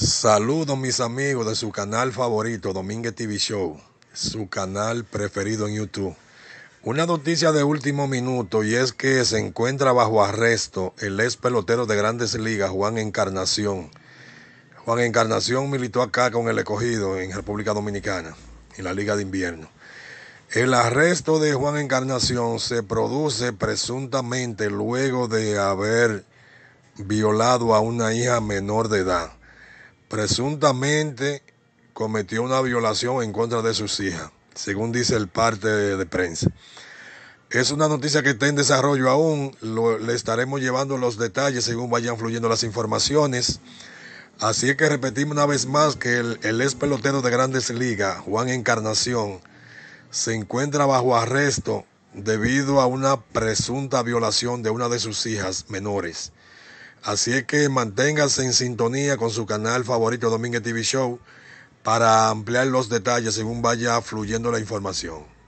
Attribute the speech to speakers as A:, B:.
A: Saludos mis amigos de su canal favorito, Domínguez TV Show, su canal preferido en YouTube. Una noticia de último minuto y es que se encuentra bajo arresto el ex pelotero de grandes ligas, Juan Encarnación. Juan Encarnación militó acá con el escogido en República Dominicana, en la Liga de Invierno. El arresto de Juan Encarnación se produce presuntamente luego de haber violado a una hija menor de edad presuntamente cometió una violación en contra de sus hijas, según dice el parte de, prensa. Es una noticia que está en desarrollo aún, le estaremos llevando los detalles según vayan fluyendo las informaciones. Así que repetimos una vez más que el, el ex pelotero de grandes ligas, Juan Encarnación, se encuentra bajo arresto debido a una presunta violación de una de sus hijas menores. Así es que manténgase en sintonía con su canal favorito Domínguez TV Show para ampliar los detalles según vaya fluyendo la información.